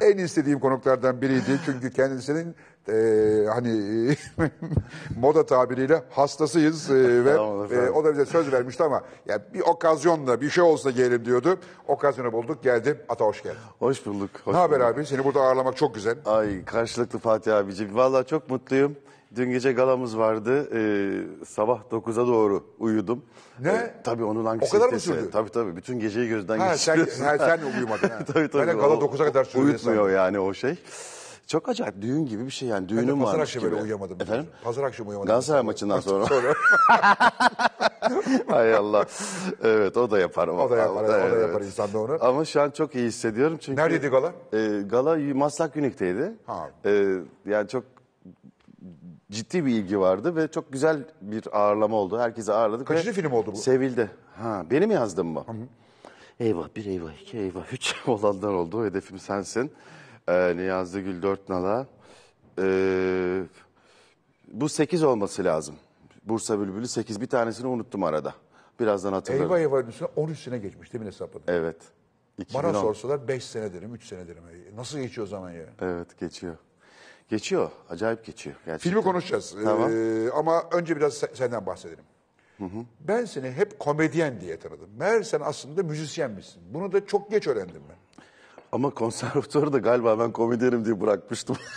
en istediğim konuklardan biriydi. Çünkü kendisinin e, hani moda tabiriyle hastasıyız e, ve e, o da bize söz vermişti ama yani bir okazyonla bir şey olsa gelelim diyordu. Okazyonu bulduk geldi Ata hoş geldin. Hoş bulduk. Hoş ne haber bulduk. abi? Seni burada ağırlamak çok güzel. Ay karşılıklı Fatih abiciğim Vallahi çok mutluyum. Dün gece galamız vardı. Ee, sabah 9'a doğru uyudum. Ne? Ee, tabii onun anksiyetesi. O kadar mı sürdü? Tabii tabii. Bütün geceyi gözden ha, geçiriyorsun. Sen, sen uyumadın. Ha. tabii tabii. Ben gala 9'a kadar sürdü. Uyutmuyor insan. yani o şey. Çok acayip düğün gibi bir şey yani düğünüm varmış gibi. Pazar akşamı uyuyamadım. Efendim? Pazar akşamı uyuyamadım. Galatasaray maçından sonra. sonra. Hay Allah. Evet o da yapar. O, da yapar. O da, evet. o da yapar insan da onu. Ama şu an çok iyi hissediyorum çünkü. Neredeydi gala? E, gala Maslak Günük'teydi. Ha. E, yani çok ciddi bir ilgi vardı ve çok güzel bir ağırlama oldu. Herkesi ağırladık. Kaçıncı film oldu bu? Sevildi. Ha, benim yazdım mı? Hı hı. Eyvah bir, eyvah iki, eyvah üç olanlar oldu. Hedefim sensin. Ee, Niyazlı Gül dört nala. Ee, bu sekiz olması lazım. Bursa Bülbülü sekiz. Bir tanesini unuttum arada. Birazdan hatırlarım. Eyvah eyvah üstüne on üstüne geçmiş değil mi hesapladım? Evet. 2010. Bana sorsalar beş sene derim, üç sene derim. Nasıl geçiyor zaman ya? Evet geçiyor. Geçiyor. Acayip geçiyor. Gerçekten. Filmi konuşacağız. Ee, tamam. Ee, ama önce biraz senden bahsedelim. Ben seni hep komedyen diye tanıdım. Meğer sen aslında müzisyen misin? Bunu da çok geç öğrendim ben. Ama konservatuvarı da galiba ben komederim diye bırakmıştım.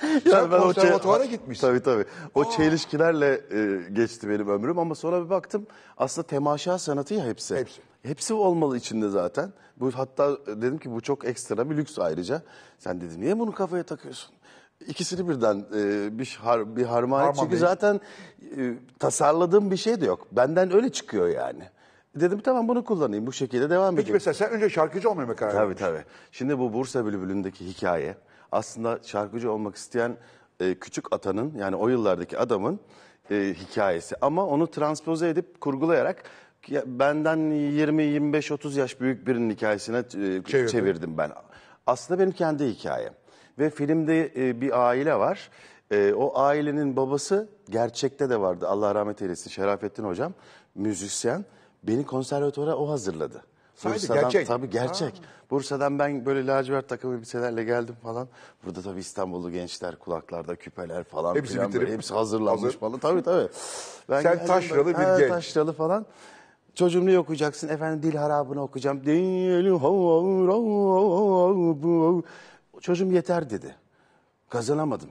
Sen o çe- konservatuvara gitmişsin. Tabii tabii. O çelişkilerle e, geçti benim ömrüm ama sonra bir baktım aslında temaşa sanatı ya hepsi. Hepsi. Hepsi olmalı içinde zaten. Bu hatta dedim ki bu çok ekstra bir lüks ayrıca. Sen dedi niye bunu kafaya takıyorsun? İkisini birden e, bir, har, bir harman. Harman Çünkü değil. zaten e, tasarladığım bir şey de yok. Benden öyle çıkıyor yani. Dedim tamam bunu kullanayım bu şekilde devam Peki mesela sen önce şarkıcı olmaya mı karar Tabii vermiş? tabii. Şimdi bu Bursa Bülbülü'ndeki hikaye aslında şarkıcı olmak isteyen e, küçük atanın yani o yıllardaki adamın e, hikayesi. Ama onu transpoze edip kurgulayarak ya, benden 20-25-30 yaş büyük birinin hikayesine e, çevirdim ben. Aslında benim kendi hikayem. Ve filmde e, bir aile var. E, o ailenin babası gerçekte de vardı. Allah rahmet eylesin Şerafettin hocam. Müzisyen. Beni konservatuvara o hazırladı. Sadece Bursa'dan, gerçek. Tabii gerçek. Ha. Bursa'dan ben böyle lacivert takım elbiselerle geldim falan. Burada tabii İstanbullu gençler kulaklarda küpeler falan. Hepsi filan bitirip. Böyle, hepsi hazırlanmış Hazır. falan. Tabii tabii. Ben Sen taşralı böyle, bir he, genç. Taşralı falan. Çocuğum ne okuyacaksın? Efendim dil harabını okuyacağım çocuğum yeter dedi. Kazanamadım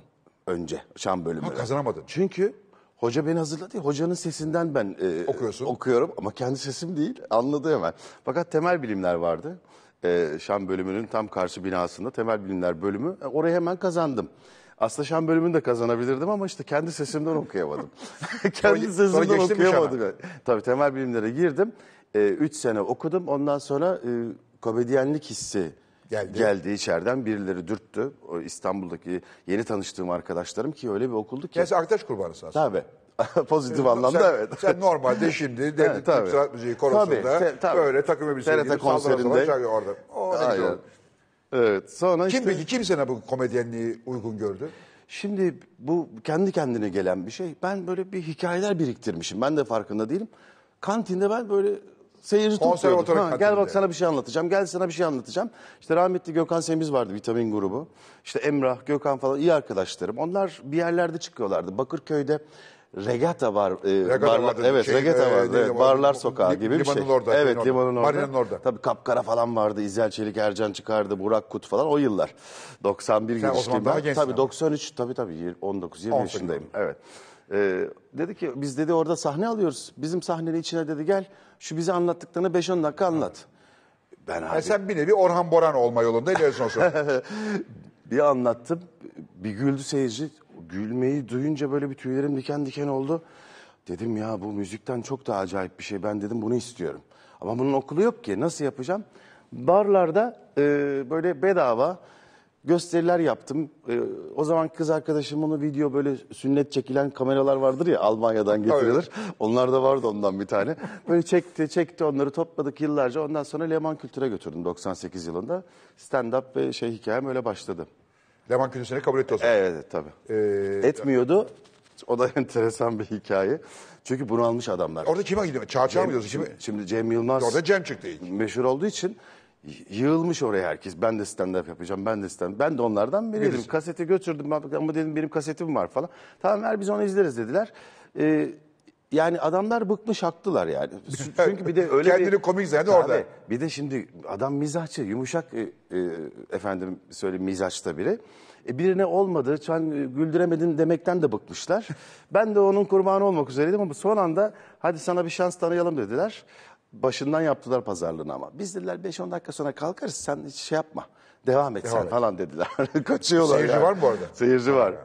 önce şan bölümü. kazanamadın. Çünkü hoca beni hazırladı. Hocanın sesinden ben e, Okuyorsun. okuyorum ama kendi sesim değil. Anladı hemen. Fakat temel bilimler vardı. E, şan bölümünün tam karşı binasında temel bilimler bölümü. E, orayı hemen kazandım. Aslında şan bölümünü de kazanabilirdim ama işte kendi sesimden okuyamadım. kendi sesimden okuyamadım. Tabii temel bilimlere girdim. 3 e, sene okudum. Ondan sonra e, komedyenlik hissi Geldi. Geldi içeriden birileri dürttü. O İstanbul'daki yeni tanıştığım arkadaşlarım ki öyle bir okuldu ki. Neyse arkadaş kurbanı aslında. Tabii. Pozitif anlamda sen, evet. Sen normalde şimdi devlet evet, sanat müziği korosunda tabii, tabii. böyle takım elbise gibi konserinde orada. O ne Aynen. Olur. Evet sonra Kim işte... peki kim sana bu komedyenliği uygun gördü? Şimdi bu kendi kendine gelen bir şey. Ben böyle bir hikayeler biriktirmişim. Ben de farkında değilim. Kantinde ben böyle Seyirci tutuyorduk. Ha, gel bak sana bir şey anlatacağım. Gel sana bir şey anlatacağım. İşte rahmetli Gökhan Semiz vardı vitamin grubu. İşte Emrah, Gökhan falan iyi arkadaşlarım. Onlar bir yerlerde çıkıyorlardı. Bakırköy'de Regata var. E, regata barlar, vardı, evet, şey, regata e, vardı. Evet, barlar sokağı li, gibi bir şey. orada. Evet, limanın orada. Marina'nın orada. Tabii Kapkara falan vardı. İzel Çelik, Ercan çıkardı, Burak Kut falan o yıllar. 91 girişliyim ben. Tabii 93, tabii tabii 19 20 yaşındayım. Evet. Ee, dedi ki biz dedi orada sahne alıyoruz. Bizim sahnenin içine dedi gel şu bize anlattıklarını 5-10 dakika anlat. Ben e abi... sen bir nevi Orhan Boran olma yolunda ilerliyorsun sonra. bir anlattım. Bir güldü seyirci. Gülmeyi duyunca böyle bir tüylerim diken diken oldu. Dedim ya bu müzikten çok daha acayip bir şey. Ben dedim bunu istiyorum. Ama bunun okulu yok ki. Nasıl yapacağım? Barlarda e, böyle bedava gösteriler yaptım. Ee, o zaman kız arkadaşım onu video böyle sünnet çekilen kameralar vardır ya Almanya'dan getirilir. Evet. Onlar da vardı ondan bir tane. Böyle çekti çekti onları topladık yıllarca. Ondan sonra Leman Kültür'e götürdüm 98 yılında. Stand-up ve şey hikayem öyle başladı. Leman Kültür'e kabul etti o zaman. Evet tabii. Ee, Etmiyordu. O da enteresan bir hikaye. Çünkü bunu almış adamlar. Orada kime gidiyor? Çağçağa mı diyorsun? Şimdi, şimdi Cem Yılmaz. Orada Cem çıktı ilk. Meşhur olduğu için Yığılmış oraya herkes. Ben de stand-up yapacağım, ben de stand -up. Ben de onlardan biriydim. Birisi. Kaseti götürdüm ama dedim benim kasetim var falan. Tamam ver biz onu izleriz dediler. Ee, yani adamlar bıkmış haklılar yani. Çünkü bir de öyle Kendini bir... komik zannedi orada. Bir de şimdi adam mizahçı, yumuşak e, e, efendim söyleyeyim mizahçıda biri. E, birine olmadı, sen e, güldüremedin demekten de bıkmışlar. ben de onun kurbanı olmak üzereydim ama son anda hadi sana bir şans tanıyalım dediler başından yaptılar pazarlığını ama. Biz dediler 5-10 dakika sonra kalkarız sen hiç şey yapma. Devam et devam sen et. falan dediler. Kaçıyorlar. Seyirci yani. var mı bu arada? Seyirci var.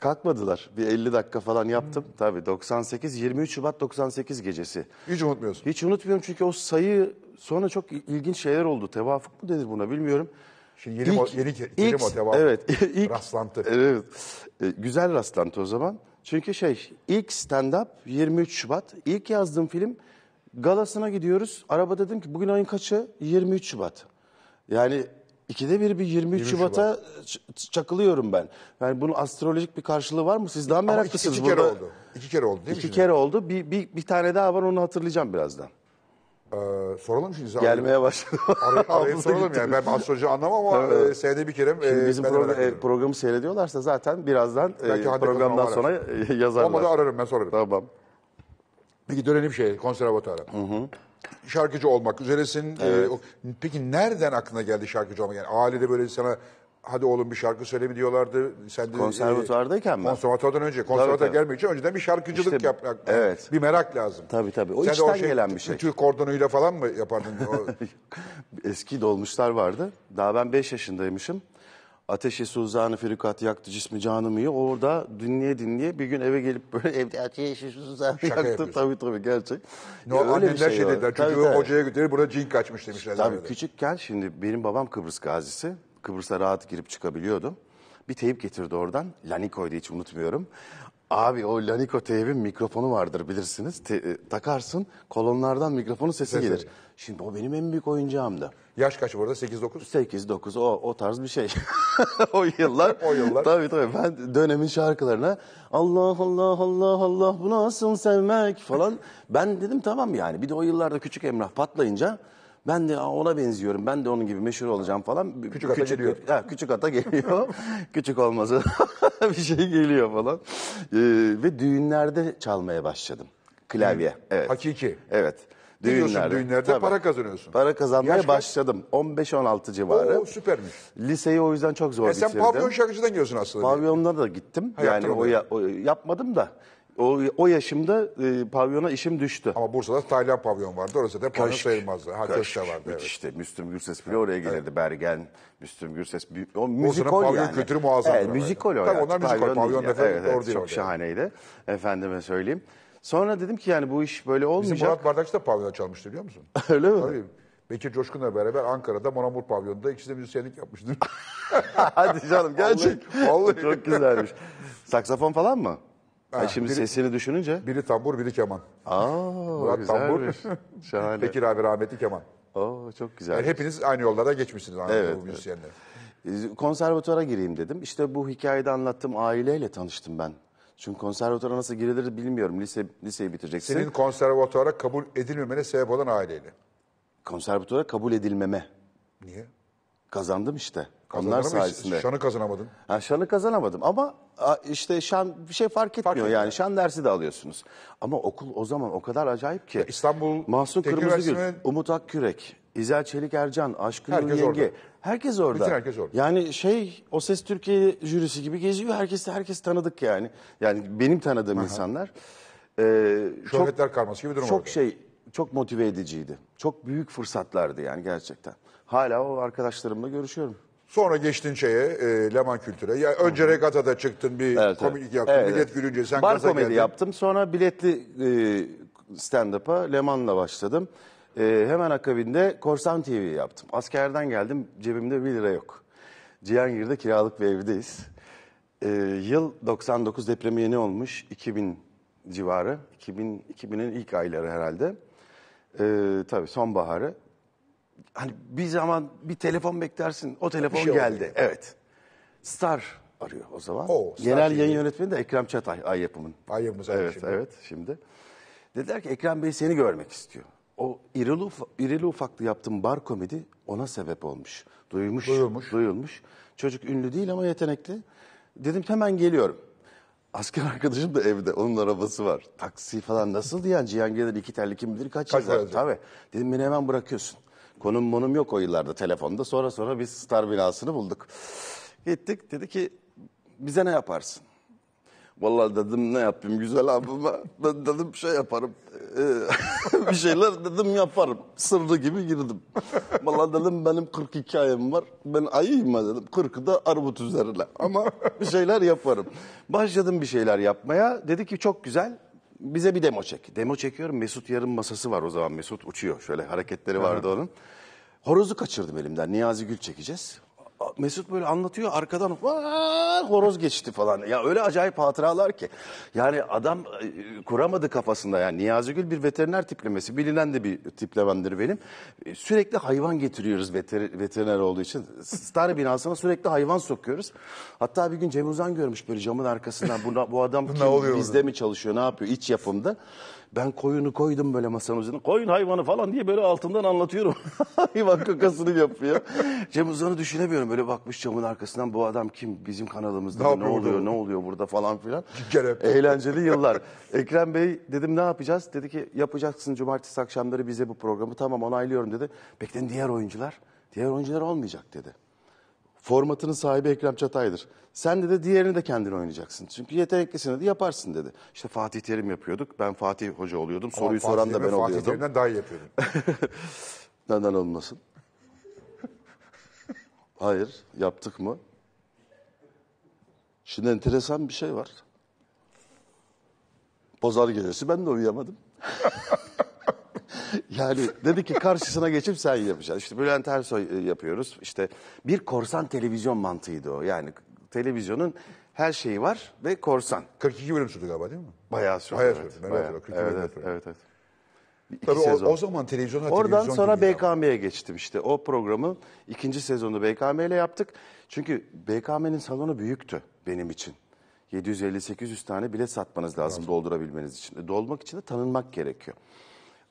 Kalkmadılar. Bir 50 dakika falan yaptım. Hmm. Tabii 98, 23 Şubat 98 gecesi. Hiç unutmuyorsun. Hiç unutmuyorum çünkü o sayı sonra çok ilginç şeyler oldu. Tevafuk mu denir buna bilmiyorum. Şimdi şey, yeni, ilk, mo, yeni kelime o tevafuk. Evet. Ilk, rastlantı. Evet. E, güzel rastlantı o zaman. Çünkü şey ilk stand-up 23 Şubat. ilk yazdığım film Galasına gidiyoruz. Araba dedim ki bugün ayın kaçı? 23 Şubat. Yani ikide bir bir 23, 23 Şubat'a Şubat. çakılıyorum ben. Yani bunun astrolojik bir karşılığı var mı? Siz daha meraklısınız. Ama iki, iki kere Burada... oldu. İki kere oldu değil mi? İki kere oldu. Bir, bir, bir tane daha var onu hatırlayacağım birazdan. Ee, soralım şimdi size. Gelmeye başladı. Araya, araya soralım yani. Ben astroloji anlamam ama evet. e, senede bir kere. Şimdi e, bizim program, e, programı seyrediyorlarsa zaten birazdan Belki e, programdan sonra e, yazarlar. Olmadı ararım ben sorarım. Tamam. Peki dönelim şey konservatuara. Hı hı. Şarkıcı olmak üzeresin. Ee, evet. Ee, peki nereden aklına geldi şarkıcı olmak? Yani ailede böyle sana hadi oğlum bir şarkı söyle mi diyorlardı. Sen de, konservatuardayken e, mi? Konservatuardan önce. Konservatuara gelmek için önceden bir şarkıcılık işte, yapmak. Evet. Bir merak lazım. Tabii tabii. O Sen içten o şey, gelen bir şey. Türk kordonuyla falan mı yapardın? Eski dolmuşlar vardı. Daha ben 5 yaşındaymışım. Ateşi Suzan'ı Ferikat yaktı cismi canımı iyi. Orada dinleye dinleye bir gün eve gelip böyle evde Ateşi Suzan'ı Şaka yaktı. yapıyorsun. Tabii tabii gerçek. No, Ya annemler şey, şey var. dediler Tabii, çocuğu tabii. hocaya götürür burada cin kaçmış demişler. Tabii zannediyorum. küçükken şimdi benim babam Kıbrıs gazisi. Kıbrıs'a rahat girip çıkabiliyordum. Bir teyip getirdi oradan. Lanikoy'du hiç unutmuyorum. Abi o Laniko teybin mikrofonu vardır bilirsiniz. Te- e, takarsın kolonlardan mikrofonun sesi Evet, gelir. Şimdi o benim en büyük oyuncağımdı. Yaş kaç bu arada? 8-9? 8 9 o o tarz bir şey. o yıllar. O yıllar. Tabii tabii ben dönemin şarkılarına Allah Allah Allah Allah bu nasıl sevmek falan. Ben dedim tamam yani. Bir de o yıllarda küçük Emrah patlayınca ben de ona benziyorum. Ben de onun gibi meşhur olacağım falan. Küçük ata geliyor. Ha, küçük ata geliyor. küçük olması bir şey geliyor falan. Ee, ve düğünlerde çalmaya başladım. Klavye. Evet. Hakiki. Evet. Gidiyorsun düğünlerde Tabii. para kazanıyorsun. Para kazanmaya Yaş başladım. 15-16 civarı. Oo süpermiş. Liseyi o yüzden çok zor E sen bitirdim. pavyon şarkıcıdan geliyorsun aslında. Pavyonlara da gittim. Ha, yani o, ya- o yapmadım da o, o yaşımda e, pavyona işim düştü. Ama Bursa'da Taylan pavyon vardı. Orası da pavyon Kaşk. sayılmazdı. Ha, vardı. Evet. Müthişti. Müslüm Gürses bile oraya gelirdi. Bergen, Müslüm Gürses. O müzikol pavyon yani. kültürü muazzamdı. Evet, müzikol o. Tabii onlar müzikol. Pavyon da evet, evet, orada Çok şahaneydi. Efendime söyleyeyim. Sonra dedim ki yani bu iş böyle olmayacak. Bizim Murat Bardakçı da pavyona çalmıştı biliyor musun? Öyle mi? Tabii. Bekir Coşkun'la beraber Ankara'da Monamur Pavyonu'nda ikisi de müzisyenlik yapmıştı. Hadi canım gerçek. Vallahi, vallahi. Çok güzelmiş. Saksafon falan mı? Ha, Ha, şimdi biri- sesini düşününce. Biri tambur, biri keman. Aa, Murat güzelmiş. Şahane. Peki. abi rahmetli keman. Oo, çok güzel. Yani hepiniz aynı yollara geçmişsiniz anladığım Evet, bu müzisyenler. Konservatuara gireyim dedim. İşte bu hikayede anlattığım aileyle tanıştım ben. Çünkü konservatuara nasıl girilir bilmiyorum. Lise liseyi bitireceksin. Senin konservatuara kabul edilmemene sebep olan aileyle. Konservatuara kabul edilmeme Niye? kazandım işte. Onlar Kazanamadın sayesinde. Şanı kazanamadın. Ha, şanı kazanamadım ama işte şan bir şey fark etmiyor fark yani. yani. Şan dersi de alıyorsunuz. Ama okul o zaman o kadar acayip ki. İstanbul Mahsun Kırmızıgül, Üniversitesi'nin- Umut Akkürek, İzel Çelik Ercan, Aşkın Yenge. orada. Herkes orada. Bütün herkes orada. Yani şey o Ses Türkiye jürisi gibi geziyor. Herkes herkes tanıdık yani. Yani benim tanıdığım insanlar. Ee, çok Şöhretler karması gibi bir durum çok orada. şey çok motive ediciydi. Çok büyük fırsatlardı yani gerçekten. Hala o arkadaşlarımla görüşüyorum. Sonra geçtin şeye, e, Leman Kültür'e. Ya önce regatada çıktın bir Evet, komik evet. yaptın, Evet, millet evet. gülünce sen Bar komedi geldin. yaptım. Sonra biletli e, stand-up'a Leman'la başladım. E, hemen akabinde Korsan TV yaptım. Askerden geldim cebimde 1 lira yok. Cihangir'de kiralık bir evdeyiz. E, yıl 99 depremi yeni olmuş. 2000 civarı. 2000, 2000'in ilk ayları herhalde. E, tabii sonbaharı hani bir zaman bir telefon beklersin. O telefon şey geldi. Oluyor. Evet. Star arıyor o zaman. Oo, Genel TV. yayın yönetmeni de Ekrem Çatay Ay Yapım'ın. Ay Yapım'ın. Evet, şimdi. evet şimdi. Dediler ki Ekrem Bey seni görmek istiyor. O irili, uf irili ufaklı yaptığım bar komedi ona sebep olmuş. Duyulmuş, duyulmuş. Duyulmuş. Çocuk ünlü değil ama yetenekli. Dedim hemen geliyorum. Asker arkadaşım da evde. Onun arabası var. Taksi falan nasıl diyen Cihangir'den iki terli kim bilir kaç, kaç yıl Tabii. Dedim beni hemen bırakıyorsun. Konum monum yok o yıllarda telefonda. Sonra sonra biz Star binasını bulduk. Gittik dedi ki bize ne yaparsın? Vallahi dedim ne yapayım güzel abime. Ben dedim şey yaparım. E, bir şeyler dedim yaparım. Sırrı gibi girdim. Vallahi dedim benim 42 ayım var. Ben ayıyım mı dedim. 40'ı da armut üzerine. Ama bir şeyler yaparım. Başladım bir şeyler yapmaya. Dedi ki çok güzel bize bir demo çek. Demo çekiyorum. Mesut yarım masası var o zaman. Mesut uçuyor. Şöyle hareketleri vardı onun. Horozu kaçırdım elimden. Niyazi Gül çekeceğiz. Mesut böyle anlatıyor arkadan horoz geçti falan. Ya öyle acayip hatıralar ki. Yani adam e, kuramadı kafasında yani Niyazi Gül bir veteriner tiplemesi bilinen de bir tiplemendir benim. E, sürekli hayvan getiriyoruz veter- veteriner olduğu için. Star binasına sürekli hayvan sokuyoruz. Hatta bir gün Cem Uzan görmüş böyle camın arkasından Buna, bu adam kim, bizde mi çalışıyor ne yapıyor iç yapımda. Ben koyunu koydum böyle masanın üzerine. Koyun hayvanı falan diye böyle altından anlatıyorum. hayvan kakasını yapıyor. Cem Uzan'ı düşünemiyorum. Aynen böyle bakmış camın arkasından bu adam kim? Bizim kanalımızda ne, ne oluyor ne oluyor burada falan filan. Gerek. Eğlenceli yıllar. Ekrem Bey dedim ne yapacağız? Dedi ki yapacaksın cumartesi akşamları bize bu programı. Tamam onaylıyorum dedi. Bekleyin diğer oyuncular. Diğer oyuncular olmayacak dedi. Formatının sahibi Ekrem Çatay'dır. Sen de de diğerini de kendin oynayacaksın. Çünkü yeteneklisini Dedi yaparsın dedi. İşte Fatih Terim yapıyorduk. Ben Fatih Hoca oluyordum. Soruyu Ama soran Fatih da ben oluyordum. Fatih Terim'den daha iyi yapıyordum. Neden olmasın? Hayır, yaptık mı? Şimdi enteresan bir şey var. Pazar gecesi ben de uyuyamadım. yani dedi ki karşısına geçip sen yapacaksın. İşte Bülent Ersoy e, yapıyoruz. İşte bir korsan televizyon mantığıydı o. Yani televizyonun her şeyi var ve korsan. 42 bölüm sürdü galiba değil mi? Bayağı sürdü. Bayağı sürdü. Evet. Ben Evet, evet, evet, evet. İki Tabii sezon. O, o zaman televizyon Oradan sonra BKM'ye geçtim işte. O programı ikinci sezonu BKM ile yaptık. Çünkü BKM'nin salonu büyüktü benim için. 750-800 tane bilet satmanız lazım evet. doldurabilmeniz için. E, dolmak için de tanınmak gerekiyor.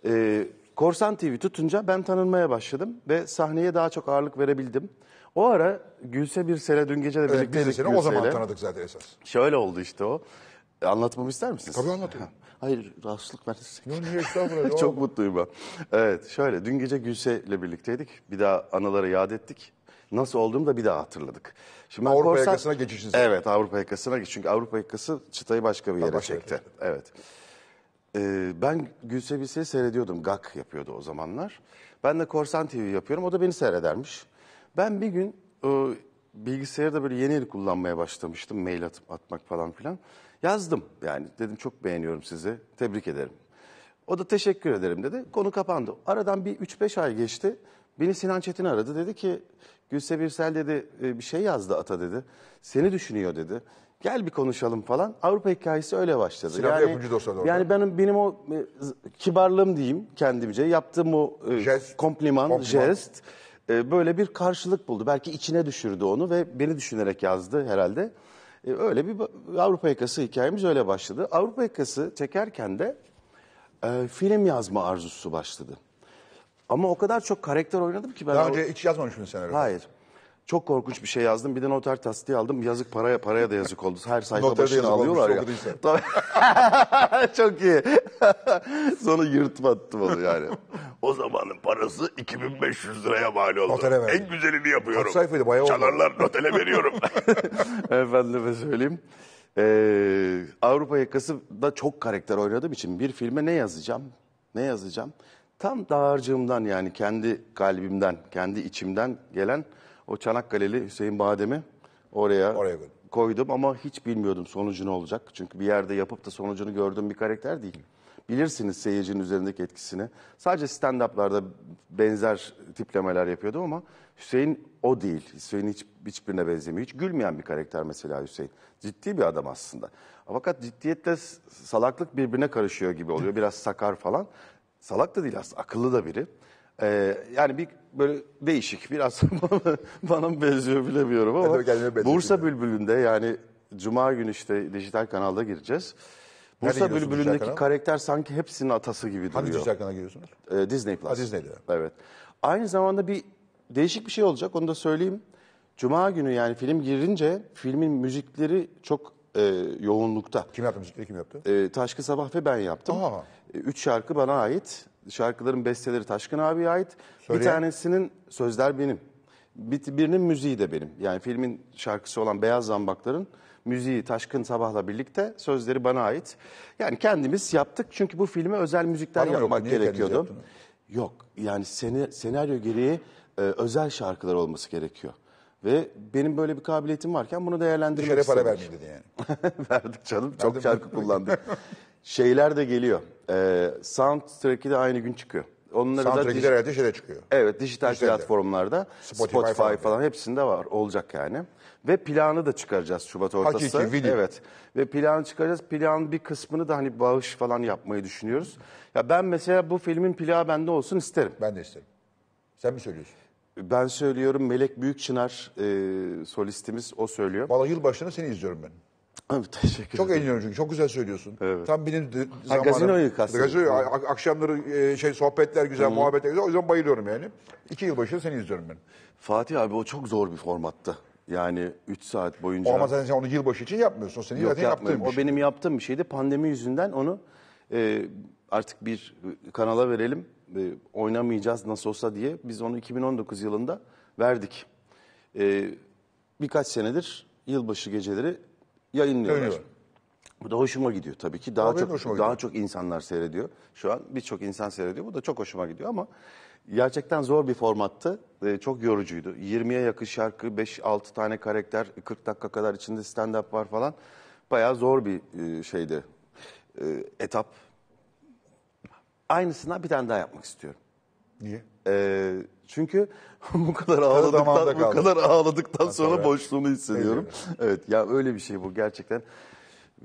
Ee, Korsan TV tutunca ben tanınmaya başladım ve sahneye daha çok ağırlık verebildim. O ara Gülse bir sene dün gece de birlikteydik. Evet, biz de sene o zaman tanıdık zaten esas. Şöyle oldu işte o. E, Anlatmamı ister misiniz? Tabii anlatayım. Hayır, rahatsızlık verdirsek. Yok niye estağfurullah. Çok mutluyum ben. Evet, şöyle dün gece Gülse ile birlikteydik. Bir daha anıları yad ettik. Nasıl olduğumu da bir daha hatırladık. Şimdi ben Avrupa korsan- yakasına geçişiniz. Evet, Avrupa yakasına geç. Çünkü Avrupa yakası çıtayı başka bir yere çekti. Evet. Ee, ben Gülse Bilse'yi seyrediyordum. Gak yapıyordu o zamanlar. Ben de Korsan TV yapıyorum. O da beni seyredermiş. Ben bir gün e, bilgisayarı da böyle yeni yeni kullanmaya başlamıştım. Mail atıp atmak falan filan. Yazdım yani dedim çok beğeniyorum sizi tebrik ederim. O da teşekkür ederim dedi. Konu kapandı. Aradan bir 3-5 ay geçti. Beni Sinan Çetin aradı. Dedi ki Gülse Birsel dedi e, bir şey yazdı ata dedi. Seni düşünüyor dedi. Gel bir konuşalım falan. Avrupa hikayesi öyle başladı. Sinan yani, yapıcı dostlar orada. Yani benim, benim o e, kibarlığım diyeyim kendimce. Yaptığım o e, jest, kompliman, kompliman, jest e, böyle bir karşılık buldu. Belki içine düşürdü onu ve beni düşünerek yazdı herhalde. E, öyle bir Avrupa yakası hikayemiz öyle başladı. Avrupa yakası çekerken de e, film yazma arzusu başladı. Ama o kadar çok karakter oynadım ki ben... Daha önce hiç yazmamış mıydın senaryo? Hayır. Çok korkunç bir şey yazdım. Bir de noter tasdiği aldım. Yazık paraya paraya da yazık oldu. Her sayfa Noterde başına alıyorlar ya. Tabii. Çok iyi. Sonra yırtıp attım onu yani. o zamanın parası 2500 liraya mal oldu. Notere verdim. En güzelini yapıyorum. Kaç sayfaydı bayağı oldu. Çalarlar notele veriyorum. Efendime söyleyeyim. Ee, Avrupa yakası da çok karakter oynadığım için bir filme ne yazacağım? Ne yazacağım? Tam dağarcığımdan yani kendi kalbimden, kendi içimden gelen o Çanakkale'li Hüseyin Badem'i oraya, Oraya koydum. ama hiç bilmiyordum sonucu ne olacak. Çünkü bir yerde yapıp da sonucunu gördüğüm bir karakter değil. Bilirsiniz seyircinin üzerindeki etkisini. Sadece stand-up'larda benzer tiplemeler yapıyordum ama Hüseyin o değil. Hüseyin hiç, hiçbirine benzemiyor. Hiç gülmeyen bir karakter mesela Hüseyin. Ciddi bir adam aslında. Fakat ciddiyetle salaklık birbirine karışıyor gibi oluyor. Biraz sakar falan. Salak da değil aslında akıllı da biri. Ee, yani bir böyle değişik biraz bana mı benziyor bilemiyorum ama Bursa Bülbülü'nde yani Cuma günü işte dijital kanalda gireceğiz. Bursa Bülbülü'ndeki karakter sanki hepsinin atası gibi duruyor. Hangi dijital kanala giriyorsunuz? Ee, Disney Plus. Ha, Disney'de. Evet. Aynı zamanda bir değişik bir şey olacak onu da söyleyeyim. Cuma günü yani film girince filmin müzikleri çok e, yoğunlukta. Kim yaptı müzikleri kim yaptı? E, Taşkı Sabah ve ben yaptım. Aa. E, üç şarkı bana ait şarkıların besteleri Taşkın abiye ait. Söyleyen- Bir tanesinin sözler benim. Bir- Birinin müziği de benim. Yani filmin şarkısı olan Beyaz Zambakların müziği Taşkın Sabah'la birlikte sözleri bana ait. Yani kendimiz yaptık çünkü bu filme özel müzikler Bana yapmak gerekiyordu. Yok yani sene, senaryo gereği e, özel şarkılar olması gerekiyor. Ve benim böyle bir kabiliyetim varken bunu değerlendirmek Dışarıya para istedim. vermeyeyim yani. Verdik canım. Çok şarkı kullandık. şeyler de geliyor. E, soundtrack'i de aynı gün çıkıyor. Onları da dijital dij- de şeyde çıkıyor. evet dijital Dijitalde. platformlarda Spotify, Spotify falan, falan. hepsinde var olacak yani. Ve planı da çıkaracağız Şubat ortası. Hakiki, video. Evet. Ve planı çıkaracağız. Planın bir kısmını da hani bağış falan yapmayı düşünüyoruz. Ya ben mesela bu filmin plağı bende olsun isterim. Ben de isterim. Sen mi söylüyorsun? Ben söylüyorum Melek Büyükçınar e, solistimiz o söylüyor. Valla yılbaşını seni izliyorum ben. Abi teşekkür Çok eğleniyorum çünkü. Çok güzel söylüyorsun. Evet. Tam benim de- Ha, zamanım. gazinoyu kastediyorsun. Gazinoyu. A- Akşamları e, şey sohbetler güzel, muhabbetler güzel. O yüzden bayılıyorum yani. İki yılbaşı seni izliyorum ben. Fatih abi o çok zor bir formatta. Yani 3 saat boyunca. O ama zaten sen onu yılbaşı için yapmıyorsun. O senin Yok zaten yapmıyorum. yaptığın bir O şey. benim yaptığım bir şeydi. Pandemi yüzünden onu e, artık bir e, kanala verelim. E, oynamayacağız nasıl olsa diye. Biz onu 2019 yılında verdik. E, birkaç senedir yılbaşı geceleri yayınlıyorlar. Yayınlıyorlar. Bu da hoşuma gidiyor tabii ki. Daha Abi çok daha çok insanlar seyrediyor. Şu an birçok insan seyrediyor. Bu da çok hoşuma gidiyor ama gerçekten zor bir formattı. Ee, çok yorucuydu. 20'ye yakın şarkı, 5-6 tane karakter, 40 dakika kadar içinde stand up var falan. Bayağı zor bir e, şeydi. E, etap. Aynısından bir tane daha yapmak istiyorum. Niye? Ee, çünkü bu kadar ağladıktan, bu kadar ağladıktan sonra boşluğunu hissediyorum. Evet ya öyle bir şey bu gerçekten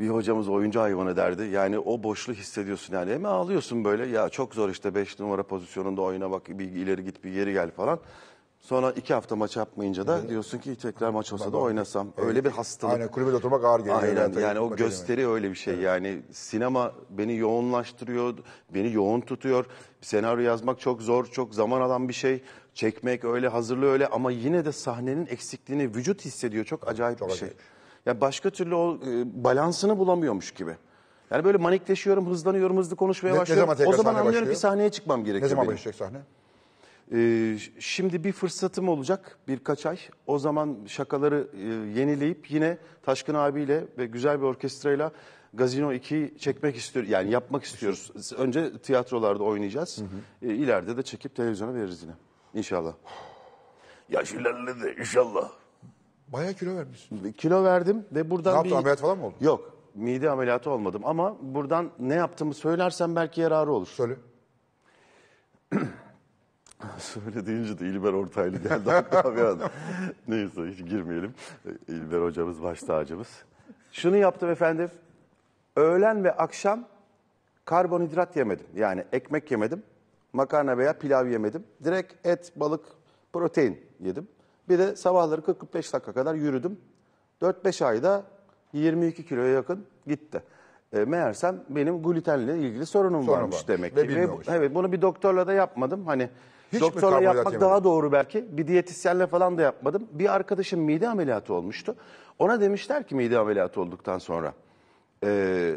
bir hocamız oyuncu hayvanı derdi. Yani o boşluğu hissediyorsun yani. Hem ağlıyorsun böyle ya çok zor işte 5 numara pozisyonunda oyna bak bir ileri git bir geri gel falan. Sonra iki hafta maç yapmayınca da diyorsun ki tekrar maç olsa da oynasam. Öyle bir hastalık. Aynen kulübede oturmak ağır geliyor. Aynen Zaten yani o gösteri öyle bir şey yani sinema beni yoğunlaştırıyor, beni yoğun tutuyor. Senaryo yazmak çok zor, çok zaman alan bir şey. Çekmek öyle, hazırlığı öyle ama yine de sahnenin eksikliğini vücut hissediyor. Çok acayip Çok bir şey. Ya başka türlü o e, balansını bulamıyormuş gibi. Yani böyle manikleşiyorum, hızlanıyorum, hızlı konuşmaya Ne- ne başlıyorum. zaman o zaman sahne anlıyorum başlıyor? ki sahneye çıkmam gerekiyor. Ne zaman başlayacak sahne? Ee, şimdi bir fırsatım olacak birkaç ay. O zaman şakaları e, yenileyip yine Taşkın abiyle ve güzel bir orkestrayla Gazino 2'yi çekmek istiyor yani yapmak istiyoruz. Önce tiyatrolarda oynayacağız. Hı hı. E, ileride de çekip televizyona veririz yine. İnşallah. Yaş ilerledi inşallah. Bayağı kilo vermiş. Kilo verdim ve buradan Ne bir... ameliyat falan mı oldu? Yok mide ameliyatı olmadım ama buradan ne yaptığımı söylersem belki yararı olur. Söyle. Söyle deyince de İlber Ortaylı geldi aklıma Neyse hiç girmeyelim. İlber hocamız baş tacımız. Şunu yaptım efendim. Öğlen ve akşam karbonhidrat yemedim. Yani ekmek yemedim. Makarna veya pilav yemedim. Direkt et, balık, protein yedim. Bir de sabahları 45 dakika kadar yürüdüm. 4-5 ayda 22 kiloya yakın gitti. E, meğersem benim glutenle ilgili sorunum Sorun varmış var. demek ki. Ve, Ve evet bunu bir doktorla da yapmadım. Hani hiç Doktorla yapmak daha doğru belki. Bir diyetisyenle falan da yapmadım. Bir arkadaşım mide ameliyatı olmuştu. Ona demişler ki mide ameliyatı olduktan sonra e,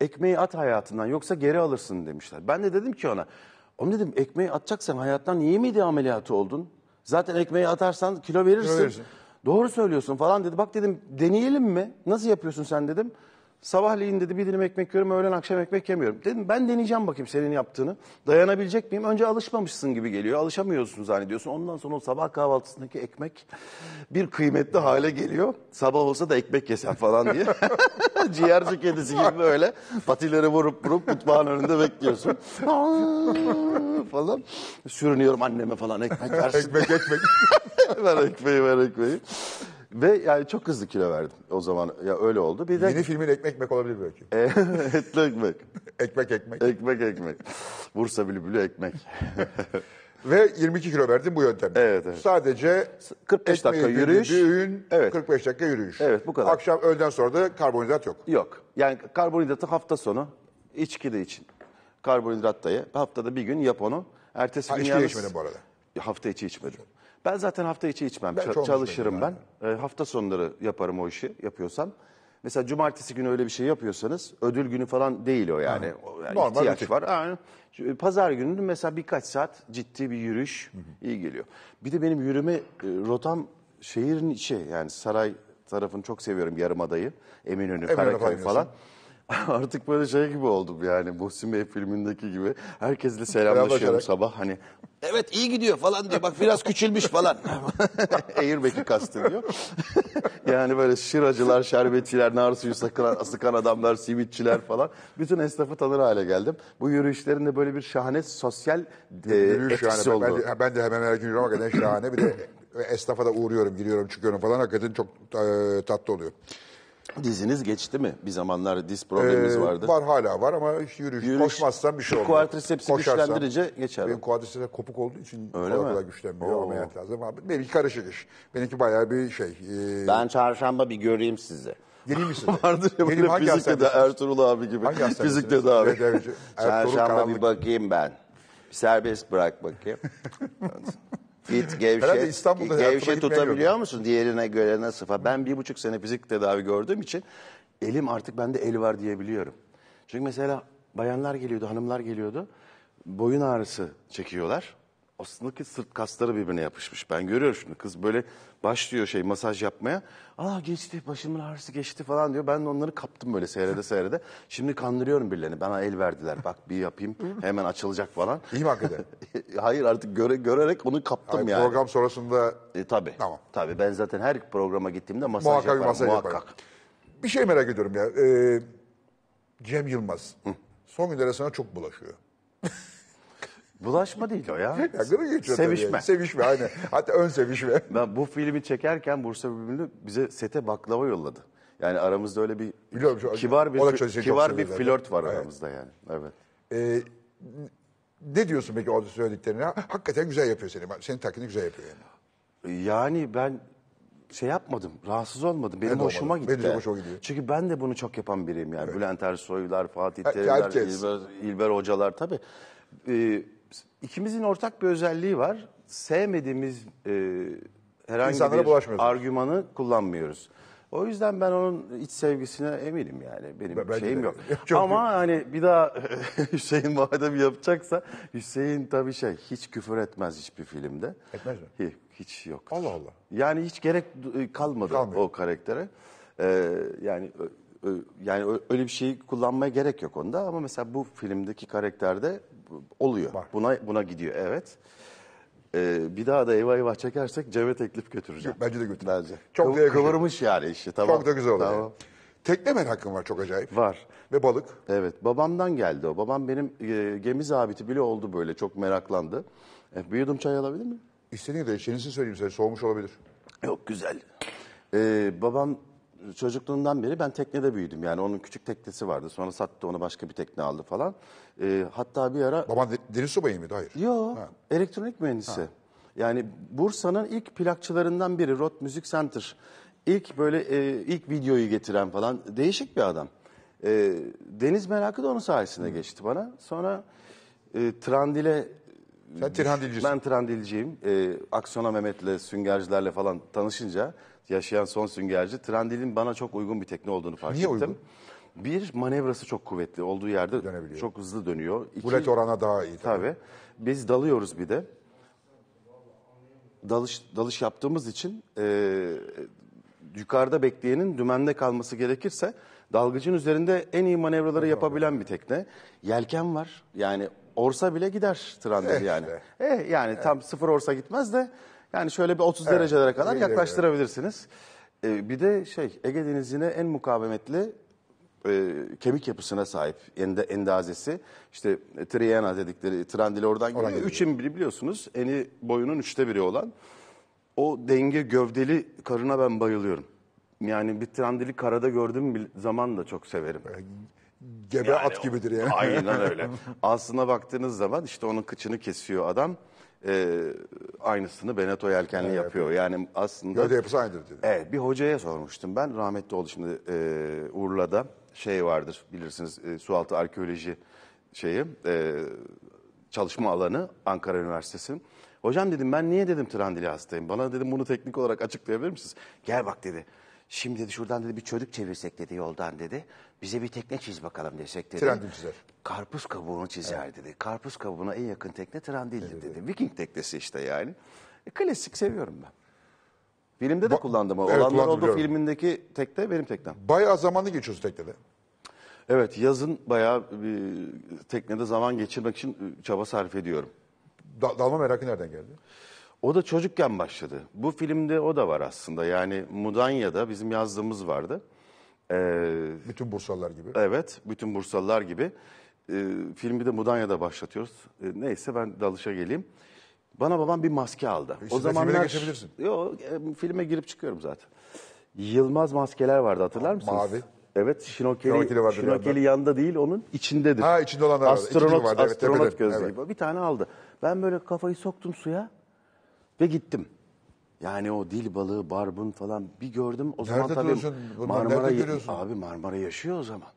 ekmeği at hayatından yoksa geri alırsın demişler. Ben de dedim ki ona oğlum dedim ekmeği atacaksan hayattan niye mide ameliyatı oldun? Zaten ekmeği atarsan Kilo verirsin. Doğru söylüyorsun falan dedi. Bak dedim deneyelim mi? Nasıl yapıyorsun sen dedim. Sabahleyin dedi bir dilim ekmek yiyorum, öğlen akşam ekmek yemiyorum. Dedim ben deneyeceğim bakayım senin yaptığını. Dayanabilecek miyim? Önce alışmamışsın gibi geliyor. Alışamıyorsun zannediyorsun. Ondan sonra o sabah kahvaltısındaki ekmek bir kıymetli hale geliyor. Sabah olsa da ekmek yesen falan diye. Ciğerci kedisi gibi böyle patileri vurup vurup mutfağın önünde bekliyorsun. falan. Sürünüyorum anneme falan ekmek versin. ekmek ekmek. ver ekmeği ver ekmeği. Ve yani çok hızlı kilo verdim o zaman. Ya öyle oldu. Bir de Yeni filmin ekmek ekmek olabilir belki. etli ekmek. ekmek ekmek. Ekmek ekmek. Bursa bülbülü ekmek. Ve 22 kilo verdin bu yöntemle. Evet, evet. Sadece 45 dakika yürüyüş. Düğün, evet. 45 dakika yürüyüş. Evet bu kadar. Akşam öğleden sonra da karbonhidrat yok. Yok. Yani karbonhidratı hafta sonu içki de için. Karbonhidrat dayı. Haftada bir gün yap onu. Ertesi Ha, gün yalnız- içmedin bu arada. Hafta içi içmedim. Ben zaten hafta içi içmem. Ben Ça- çalışırım ben. içmem E, ee, hafta sonları yaparım o işi yapıyorsam. Mesela cumartesi günü öyle bir şey yapıyorsanız ödül günü falan değil o yani. O yani ihtiyaç var. Aynen. E, pazar günü mesela birkaç saat ciddi bir yürüyüş iyi geliyor. Bir de benim yürüme e, rotam şehrin içi yani saray tarafını çok seviyorum Yarım Adayı, Eminönü, Karaköy falan. oynuyorsun. artık böyle şey gibi oldum yani Muhsin Bey filmindeki gibi. Herkesle selamlaşıyorum sabah hani evet iyi gidiyor falan diyor bak biraz küçülmüş falan. Airbag'i kastediyor. yani böyle şıracılar, şerbetçiler, nar suyu sakıran, sıkan adamlar, simitçiler falan. Bütün esnafı tanır hale geldim. Bu yürüyüşlerinde böyle bir şahane sosyal e, Yürüyüş etkisi şahane. oldu. ben, de, ben de hemen her gün yürüyorum hakikaten şahane. Bir de esnafa da uğruyorum, giriyorum, çıkıyorum falan. Hakikaten çok e, tatlı oluyor. Diziniz geçti mi? Bir zamanlar diz problemimiz Ee, vardı. Var hala var ama işte yürüyüş, Yürüyüş- koşmazsan bir şey olmuyor. Kuadrisepsi Koşarsan- geçer. Benim kuadriseps kopuk olduğu için Öyle kolay mi? kolay güçlenmiyor Oo. ameliyat lazım. Ama Benimki karışık iş. Benimki bayağı bir şey. E, Ben çarşamba bir göreyim sizi. geleyim mi size? Vardır ya böyle fizikte Ertuğrul abi gibi. Hangi hastanede? Fizikte de abi. Evet, evet. Çarşamba Karanlık. bir bakayım ben. Bir serbest bırak bakayım. git gevşe, İstanbul'da gevşe tutabiliyor musun diğerine göre nasıl falan. Ben bir buçuk sene fizik tedavi gördüğüm için elim artık bende eli var diyebiliyorum. Çünkü mesela bayanlar geliyordu, hanımlar geliyordu. Boyun ağrısı çekiyorlar. Aslında ki sırt kasları birbirine yapışmış. Ben görüyorum şimdi kız böyle başlıyor şey masaj yapmaya. Aa geçti başımın ağrısı geçti falan diyor. Ben de onları kaptım böyle seyrede seyrede. Şimdi kandırıyorum birilerini. Bana el verdiler bak bir yapayım hemen açılacak falan. İyi mi hakikaten? Hayır artık göre, görerek onu kaptım Hayır, yani. Program sonrasında... E, tabii. Tamam. Tabii ben zaten her programa gittiğimde masaj muhakkak yaparım. Masaj muhakkak yaparım. Bir şey merak ediyorum ya. Ee, Cem Yılmaz. Hı. Son günlerde sana çok bulaşıyor. Bulaşma değil o ya. Yakını Sevişme. Tabii. Sevişme aynı. Hatta ön sevişme. Ben bu filmi çekerken Bursa Bülbülü bize sete baklava yolladı. Yani aramızda öyle bir Biliyorum, şu, kibar bir kibar bir flört var evet. aramızda yani. Evet. Ee, ne diyorsun peki orada söylediklerine? Hakikaten güzel yapıyor seni. Senin takını güzel yapıyor yani. Yani ben şey yapmadım, rahatsız olmadım. Benim ben hoşuma olmadım. gitti. Benim hoşuma gidiyor. Çünkü ben de bunu çok yapan biriyim yani. Evet. Bülent Ersoylar, Fatih Terimler, İlber, İlber Hocalar tabii. Ee, ikimizin ortak bir özelliği var. Sevmediğimiz e, herhangi İnsanlara bir argümanı kullanmıyoruz. O yüzden ben onun iç sevgisine eminim yani. Benim ben şeyim de. yok. Çok Ama büyük. hani bir daha Hüseyin madem yapacaksa Hüseyin tabii şey hiç küfür etmez hiçbir filmde. Etmez mi? Hiç, hiç yok. Allah Allah. Yani hiç gerek kalmadı Kalmıyor. o karaktere. Ee, yani yani öyle bir şeyi kullanmaya gerek yok onda ama mesela bu filmdeki karakterde oluyor. Var. Buna buna gidiyor evet. Ee, bir daha da eyvah eyvah çekersek Cem'e teklif götüreceğim. Bence de götür. Bence. Çok Kıv- kıvırmış yani işi. Tamam. Çok da güzel oldu. Tamam. Tekne merakım var çok acayip. Var. Ve balık. Evet babamdan geldi o. Babam benim e, gemi zabiti bile oldu böyle çok meraklandı. E, bir yudum çay alabilir mi? İstediğin de içenisini söyleyeyim size soğumuş olabilir. Yok güzel. Ee, babam çocukluğundan beri ben teknede büyüdüm. Yani onun küçük teknesi vardı. Sonra sattı onu başka bir tekne aldı falan. E, hatta bir ara... Baban de, deniz subayı mıydı? Hayır. Yo, ha. elektronik mühendisi. Ha. Yani Bursa'nın ilk plakçılarından biri Rot Müzik Center. İlk böyle e, ilk videoyu getiren falan değişik bir adam. E, deniz merakı da onun sayesinde Hı. geçti bana. Sonra e, Trandil'e sen trendilcisin. Ben trendilciyim. E, Aksiyona Mehmet'le, süngercilerle falan tanışınca yaşayan son süngerci. Trendil'in bana çok uygun bir tekne olduğunu fark Niye ettim. Niye uygun? Bir, manevrası çok kuvvetli. Olduğu yerde çok hızlı dönüyor. İki, Bulet orana daha iyi. Tabii. tabii. Biz dalıyoruz bir de. Dalış, dalış yaptığımız için e, yukarıda bekleyenin dümende kalması gerekirse dalgıcın üzerinde en iyi manevraları evet, yapabilen abi. bir tekne. Yelken var. Yani orsa bile gider Trandol eh yani. Eh yani evet. tam eh. sıfır orsa gitmez de yani şöyle bir 30 evet, derecelere kadar öyle, yaklaştırabilirsiniz. Ee, bir de şey Ege Denizi'ne en mukavemetli e, kemik yapısına sahip ende, endazesi. İşte e, Triana dedikleri trendili oradan geliyor. Üçün biri biliyorsunuz eni boyunun üçte biri olan. O denge gövdeli karına ben bayılıyorum. Yani bir trendili karada gördüğüm zaman da çok severim. E, gebe yani at gibidir yani. Aynen öyle. Aslına baktığınız zaman işte onun kıçını kesiyor adam e, aynısını Beneto Yelkenli evet, yapıyor. Yani aslında... Gövde yapısı aynıdır dedi. Evet bir hocaya sormuştum ben. Rahmetli oldu şimdi e, Urla'da şey vardır bilirsiniz e, sualtı arkeoloji şeyi e, çalışma alanı Ankara Üniversitesi'nin. Hocam dedim ben niye dedim trandili hastayım? Bana dedim bunu teknik olarak açıklayabilir misiniz? Gel bak dedi. Şimdi dedi şuradan dedi bir çocuk çevirsek dedi yoldan dedi bize bir tekne çiz bakalım desek dedi. Trendil çizer. Karpuz kabuğunu çizer evet. dedi. Karpuz kabuğuna en yakın tekne Trendil'di evet, dedi. Evet. Viking teknesi işte yani. E, klasik seviyorum ben. Filmde de ba kullandım. Evet, Olanlar oldu filmindeki tekne benim teknem. Bayağı zamanı geçiyoruz teknede. Evet yazın bayağı bir teknede zaman geçirmek için çaba sarf ediyorum. Da dalma merakı nereden geldi? O da çocukken başladı. Bu filmde o da var aslında. Yani Mudanya'da bizim yazdığımız vardı. Ee, Bütün Bursalılar gibi. evet, bütün Bursalılar gibi. Ee, filmi de Mudanya'da başlatıyoruz. Ee, neyse ben dalışa geleyim. Bana babam bir maske aldı. İşte de filme de geçebilirsin. Yo, e, filme girip çıkıyorum zaten. Yılmaz maskeler vardı hatırlar mısınız? mavi. Evet, şinokeli, Şinokeli vardı şinokeli, yanında. değil onun içindedir. Ha, içinde olan vardı. Astronot, gibi vardı, astronot tepede. gözlüğü. Evet. Bir tane aldı. Ben böyle kafayı soktum suya ve gittim. Yani o dil balığı, barbun falan bir gördüm. O zaman tabii Marmara abi Marmara yaşıyor o zaman.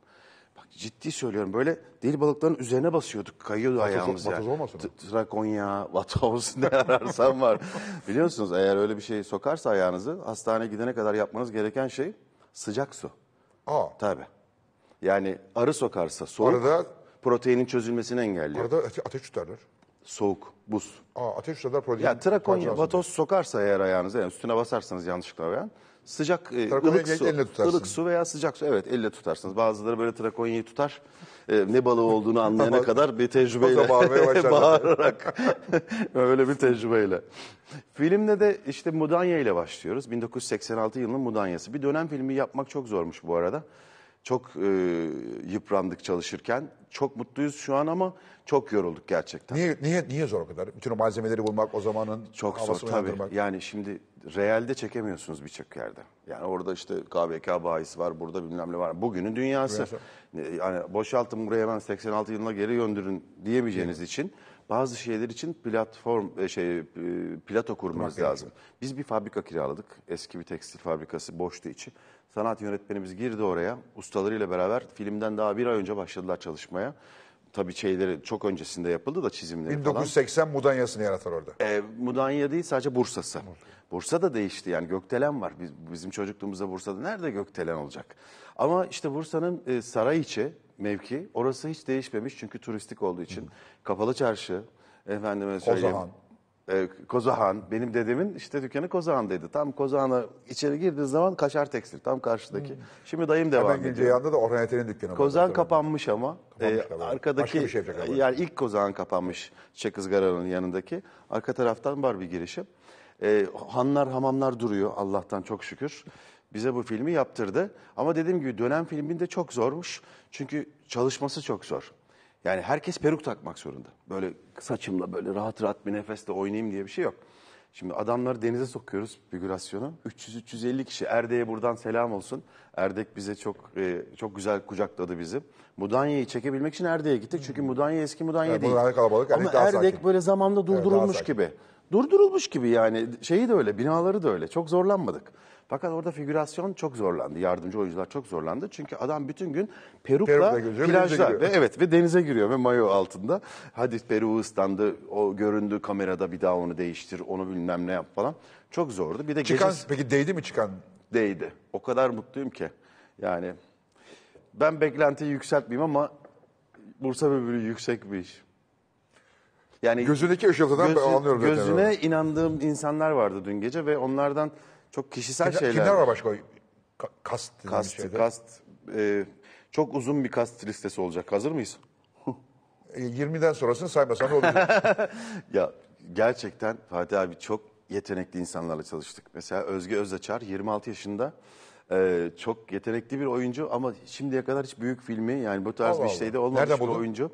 Bak ciddi söylüyorum böyle dil balıklarının üzerine basıyorduk. Kayıyordu ayağımız vatoz yani. olmasın Trakonya, vatoz ne ararsan var. Biliyorsunuz eğer öyle bir şey sokarsa ayağınızı hastaneye gidene kadar yapmanız gereken şey sıcak su. Aa, Tabii. Yani arı sokarsa soğuk Arada- proteinin çözülmesini engelliyor. arada ateş tutarlar soğuk, buz. Aa, ateş radar projesi. Ya trakonya, vatoz sokarsa eğer ayağınıza, yani üstüne basarsanız yanlışlıkla veya sıcak e, ılık su, elle ılık su veya sıcak su evet elle tutarsınız. Bazıları böyle trakonyayı tutar. E, ne balığı olduğunu anlayana kadar bir tecrübeyle bağırarak öyle bir tecrübeyle. Filmde de işte Mudanya ile başlıyoruz. 1986 yılının Mudanya'sı. Bir dönem filmi yapmak çok zormuş bu arada. Çok e, yıprandık çalışırken. Çok mutluyuz şu an ama çok yorulduk gerçekten. Niye niye niye zor o kadar? Bütün o malzemeleri bulmak o zamanın Çok zor havasını tabii. Yani şimdi realde çekemiyorsunuz birçok yerde. Yani orada işte KBK bahis var, burada bilmem ne var. Bugünün dünyası. Yani boşaltın buraya ben 86 yılına geri gönderin diyemeyeceğiniz için bazı şeyler için platform e, şey e, plato kurmamız Kurmak lazım. Biz bir fabrika kiraladık. Eski bir tekstil fabrikası boştu içi. Sanat yönetmenimiz girdi oraya. Ustalarıyla beraber filmden daha bir ay önce başladılar çalışmaya tabii şeyleri çok öncesinde yapıldı da çizimleri 1980 falan. Mudanyasını yaratar orada. E, Mudanya değil sadece Bursa'sı. Bursa da değişti yani göktelen var. Biz, bizim çocukluğumuzda Bursa'da nerede göktelen olacak? Ama işte Bursa'nın e, içi mevki orası hiç değişmemiş çünkü turistik olduğu için. Hı. Kapalı çarşı, efendime söyleyeyim. Kozahan e, Kozahan, benim dedemin işte dükkanı Kozahan'daydı. Tam Kozahan'a içeri girdiğiniz zaman Kaşar Tekstil, tam karşıdaki. Hmm. Şimdi dayım devam Hemen ediyor. Hemen da Orhan Eten'in dükkanı. Kozağın kapanmış ama. Kapanmış e, arkadaki, bir şey yani ilk Kozahan kapanmış Çek yanındaki. Arka taraftan var bir girişim. E, hanlar, hamamlar duruyor Allah'tan çok şükür. Bize bu filmi yaptırdı. Ama dediğim gibi dönem filminde çok zormuş. Çünkü çalışması çok zor. Yani herkes peruk takmak zorunda. Böyle saçımla böyle rahat rahat bir nefeste oynayayım diye bir şey yok. Şimdi adamları denize sokuyoruz figürasyonu. 300-350 kişi. Erdeye buradan selam olsun. Erdek bize çok e, çok güzel kucakladı bizi. Mudanya'yı çekebilmek için Erdeye gittik. Çünkü Mudanya eski Mudanya Evet, değil. Mudanya kalabalık, Erdek Ama daha Erdek böyle zamanda durdurulmuş sakin. gibi durdurulmuş gibi yani şeyi de öyle, binaları da öyle. Çok zorlanmadık. Fakat orada figürasyon çok zorlandı. Yardımcı oyuncular çok zorlandı. Çünkü adam bütün gün perukla, perukla plajda ve evet ve denize giriyor ve mayo altında. Hadi peru ıslandı, o göründü kamerada bir daha onu değiştir, onu bilmem ne yap falan. Çok zordu. Bir de çıkan gece... peki değdi mi çıkan? Değdi. O kadar mutluyum ki. Yani ben beklentiyi yükseltmeyeyim ama Bursa böbürü yüksek bir iş. Yani Gözündeki ışıltıdan ben anlıyorum zaten Gözüme inandığım insanlar vardı dün gece ve onlardan çok kişisel Kimler- şeyler. Kimler var başka? Kast. Kast, şeyde. kast. e, çok uzun bir kast listesi olacak. Hazır mıyız? E, 20'den sonrasını saymasan olur. Ya gerçekten Fatih abi çok yetenekli insanlarla çalıştık. Mesela Özge Özdaçar 26 yaşında e, çok yetenekli bir oyuncu ama şimdiye kadar hiç büyük filmi yani bu tarz Allah bir şeyde olmamış bir buldun? oyuncu.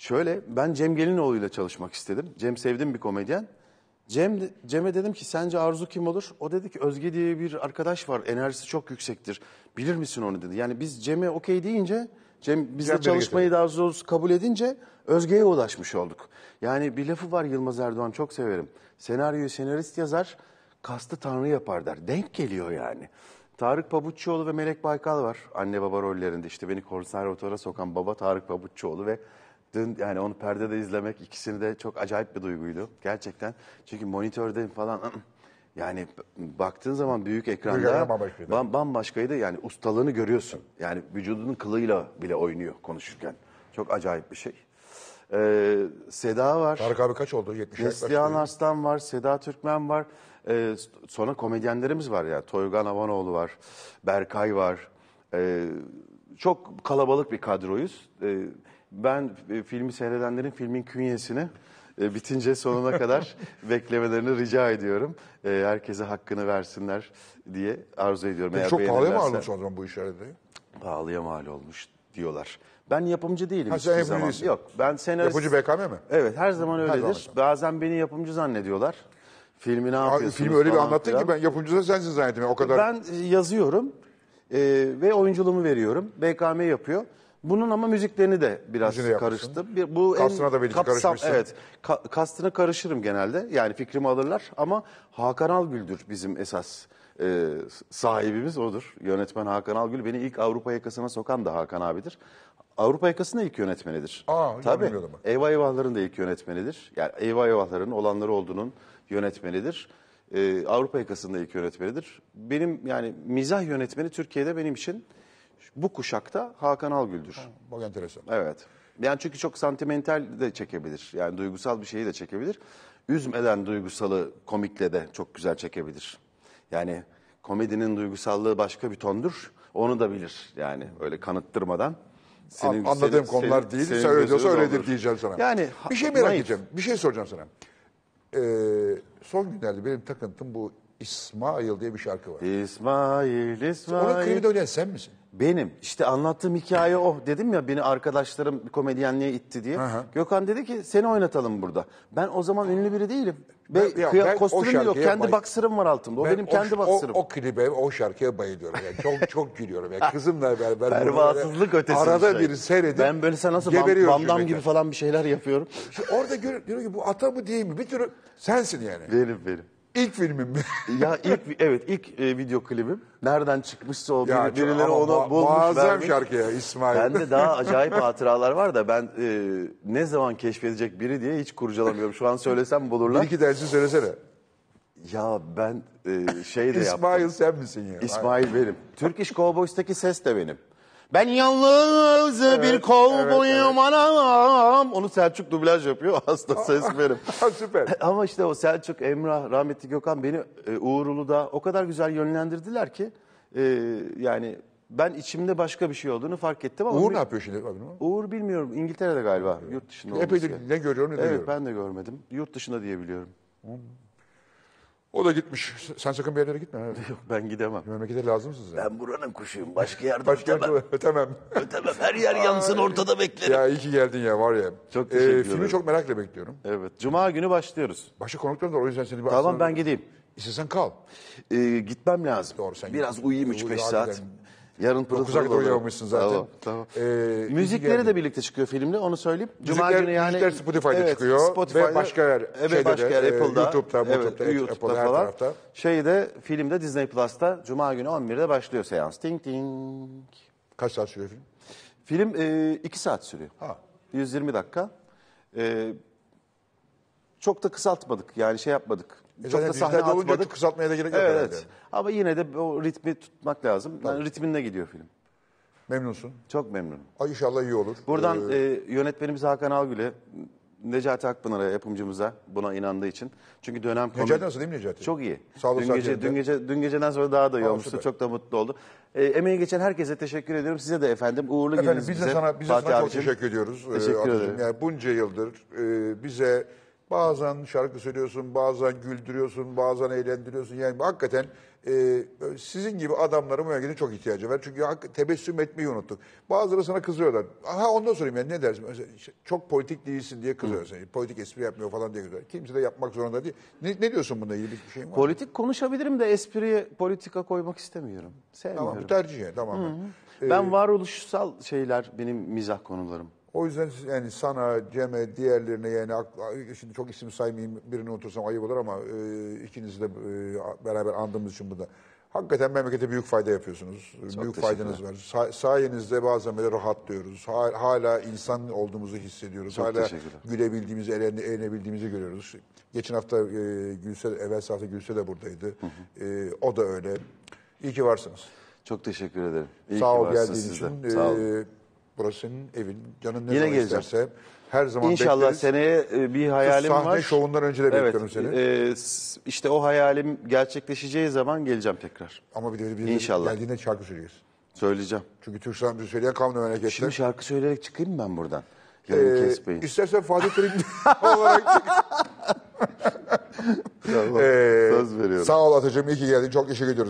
Şöyle ben Cem Gelinoğlu ile çalışmak istedim. Cem sevdiğim bir komedyen. Cem Cem'e dedim ki sence Arzu kim olur? O dedi ki Özge diye bir arkadaş var. Enerjisi çok yüksektir. Bilir misin onu dedi. Yani biz Cem'e okey deyince Cem bizle çalışmayı daha zor kabul edince Özge'ye ulaşmış olduk. Yani bir lafı var Yılmaz Erdoğan çok severim. Senaryoyu senarist yazar, kastı tanrı yapar der. Denk geliyor yani. Tarık Pabuççuoğlu ve Melek Baykal var anne baba rollerinde. İşte beni konservatuara sokan baba Tarık Pabuççuoğlu ve Dün yani onu perdede izlemek ikisini de çok acayip bir duyguydu. Gerçekten. Çünkü monitörde falan yani baktığın zaman büyük ekranda bambaşkaydı. Yani ustalığını görüyorsun. Yani vücudunun kılıyla bile oynuyor konuşurken. Çok acayip bir şey. Ee, Seda var. Tarık abi kaç oldu? 70 Neslihan Arslan var, Seda Türkmen var. Ee, sonra komedyenlerimiz var ya. Yani. Toygan Avanoğlu var, Berkay var. Ee, çok kalabalık bir kadroyuz. Ee, ben e, filmi seyredenlerin filmin künyesini e, bitince sonuna kadar beklemelerini rica ediyorum. E, herkese hakkını versinler diye arzu ediyorum. Eğer çok pahalıya mal olmuş o zaman bu işlerde. Pahalıya mal olmuş diyorlar. Ben yapımcı değilim Ha, sen zaman. değilsin. Yok ben senarist... Yapımcı BKM mi? Evet her zaman öyledir. zaman. Bazen beni yapımcı zannediyorlar. Filmi ne Abi, yapıyorsunuz filmi öyle bir falan anlattın filan. ki ben yapımcı da sensin zannettim. O kadar Ben e, yazıyorum e, ve oyunculuğumu veriyorum. BKM yapıyor. Bunun ama müziklerini de biraz Müziğini karıştım. Bir, bu Kastına en da belki kapsam, Evet, ka, kastını karışırım genelde. Yani fikrimi alırlar ama Hakan Algül'dür bizim esas e, sahibimiz odur. Yönetmen Hakan Algül beni ilk Avrupa yakasına sokan da Hakan abidir. Avrupa yakasında ilk yönetmenidir. Aa, Tabii. bilmiyordum Eyvah Eyvahların da ilk yönetmenidir. Yani Eyvah Eyvahların olanları olduğunun yönetmenidir. Ee, Avrupa yakasında ilk yönetmenidir. Benim yani mizah yönetmeni Türkiye'de benim için bu kuşakta Hakan Algül'dür. Ha, bak enteresan. Evet. Yani çünkü çok sentimental de çekebilir. Yani duygusal bir şeyi de çekebilir. Üzmeden duygusalı komikle de çok güzel çekebilir. Yani komedinin duygusallığı başka bir tondur. Onu da bilir yani öyle kanıttırmadan. Senin, Anladığım senin, konular senin, değil. sen öyle öyledir diyeceğim sana. Yani bir şey merak naif. edeceğim. Bir şey soracağım sana. Ee, son günlerde benim takıntım bu İsmail diye bir şarkı var. İsmail, İsmail. Onun klibinde oynayan sen misin? Benim işte anlattığım hikaye o dedim ya beni arkadaşlarım komedyenliğe itti diye. Aha. Gökhan dedi ki seni oynatalım burada. Ben o zaman ünlü biri değilim. Ve Ben- ya kıya- ben kostümüm yok kendi bay- baksırım var altımda o benim kendi baksırım. O, o klibe, o şarkıya bayılıyorum. Yani çok çok gülüyorum. Yani kızımla beraber. bunu Pervasızlık ötesi Arada şey. bir seyredip Ben böyle sen nasıl bam, geberiyorum gibi falan bir şeyler yapıyorum. İşte orada diyor ki bu ata mı değil mi? Bir türlü sensin yani. Benim benim. İlk filmim mi? ya ilk evet ilk e, video klibim. Nereden çıkmışsa o ya, birileri onu mu- bulmuş Muazzam vermiş. şarkı ya İsmail. Bende daha acayip hatıralar var da ben e, ne zaman keşfedecek biri diye hiç kurcalamıyorum. Şu an söylesem Bir bulurlar. iki dersi söylesene. Ya ben e, şey de yaptım. İsmail sen misin ya? İsmail benim. Turkish Cowboys'taki ses de benim. Ben yalnız evet, bir kovboyum evet, evet. anam. Onu Selçuk dublaj yapıyor. Hasta ses benim. Süper. E, ama işte o Selçuk, Emrah, rahmetli Gökhan beni e, Uğur o kadar güzel yönlendirdiler ki. E, yani ben içimde başka bir şey olduğunu fark ettim ama... Uğur ne yapıyor şimdi? Abi, Uğur bilmiyorum. İngiltere'de galiba. Yurt dışında. Epeydir ne görüyorum ne evet, duyuyorum. Evet ben de görmedim. Yurt dışında diyebiliyorum. Hmm. O da gitmiş. Sen sakın bir yerlere gitme. Yok ben gidemem. Memlekete lazımsınız ya. Ben buranın kuşuyum. Başka yerde Başka ötemem. Yerde ötemem. ötemem. Her yer yansın ortada beklerim. Ya iyi ki geldin ya var ya. Çok ee, teşekkür ederim. Filmi çok merakla bekliyorum. Evet. Cuma günü başlıyoruz. Başka konuklarım var o yüzden seni Tamam ben gideyim. İstersen kal. Ee, gitmem lazım. Doğru, sen Biraz git. uyuyayım 3-5 saat. harbiden. Yarın pırıl 9'a pırıl kadar zaten. Tamam, tamam. Ee, Müzikleri de birlikte çıkıyor filmde onu söyleyeyim. Cuma Müzikler, günü yani müzikler Spotify'da evet, çıkıyor ve başka yer evet, başka yer, e, Apple'da, YouTube'da, evet, YouTube'da, YouTube'da Apple'da, her falan. Şeyde filmde Disney Plus'ta Cuma günü 11'de başlıyor seans. Ding ding. Kaç saat sürüyor film? Film 2 e, saat sürüyor. Ha. 120 dakika. E, çok da kısaltmadık yani şey yapmadık. E çok da sahne atmadık. kısaltmaya da gerek yok. Evet. Yani. Ama yine de o ritmi tutmak lazım. Tabii. Yani ritminle gidiyor film. Memnunsun. Çok memnunum. Ay inşallah iyi olur. Buradan ee... e, yönetmenimiz Hakan Algül'e, Necati Akpınar'a, yapımcımıza buna inandığı için. Çünkü dönem komedi... Necati nasıl değil mi Necati? Çok iyi. Sağ olun, dün, gece, dün, gece, dün geceden sonra daha da iyi olmuştu. Çok da mutlu oldu. E, emeği geçen herkese teşekkür ediyorum. Size de efendim. Uğurlu efendim, gününüz bize. Efendim biz de sana, biz de sana çok teşekkür ediyoruz. Ee, teşekkür ee, ederim. Yani bunca yıldır e, bize Bazen şarkı söylüyorsun, bazen güldürüyorsun, bazen eğlendiriyorsun. Yani hakikaten e, sizin gibi adamların bu yöngede çok ihtiyacı var. Çünkü tebessüm etmeyi unuttuk. Bazıları sana kızıyorlar. Aha ondan sorayım yani ne dersin? Mesela, çok politik değilsin diye kızıyor. Yani, politik espri yapmıyor falan diye kızıyor. Kimse de yapmak zorunda değil. Ne, ne diyorsun bununla ilgili bir şey mi var? Politik konuşabilirim de espriyi politika koymak istemiyorum. Sevmiyorum. Tamam bu tercih tamam. Hı Ee, ben varoluşsal şeyler benim mizah konularım. O yüzden yani sana, Cem'e, diğerlerine yani şimdi çok isim saymayayım birini unutursam ayıp olur ama e, ikinizi de e, beraber andığımız için burada. Hakikaten memlekete büyük fayda yapıyorsunuz. Çok büyük faydanız var. Sa sayenizde bazen böyle rahatlıyoruz. hala insan olduğumuzu hissediyoruz. Çok hala gülebildiğimizi, eğlenebildiğimizi görüyoruz. Geçen hafta e, Gülse, evvel hafta Gülse de buradaydı. E, o da öyle. İyi ki varsınız. Çok teşekkür ederim. İyi Sağ ki ol geldiğiniz için. Sağ e, olun. E, Burası senin evin. Canın ne Yine zaman geleceğim. isterse her zaman İnşallah bekleriz. seneye e, bir hayalim sahne var. şovundan önce de bekliyorum seni. e, s- o hayalim gerçekleşeceği zaman geleceğim tekrar. Ama bir de bir de İnşallah. geldiğinde şarkı söyleyeceğiz. Söyleyeceğim. Çünkü Türk sanat müziği söyleyen kavmi memleketler. Şimdi şarkı söyleyerek çıkayım mı ben buradan? Ee, Yarın kesmeyin. istersen Fatih Terim olarak çık. Tamam, Ee, Söz veriyorum. Sağ ol Atacığım iyi ki geldin. Çok teşekkür ediyoruz.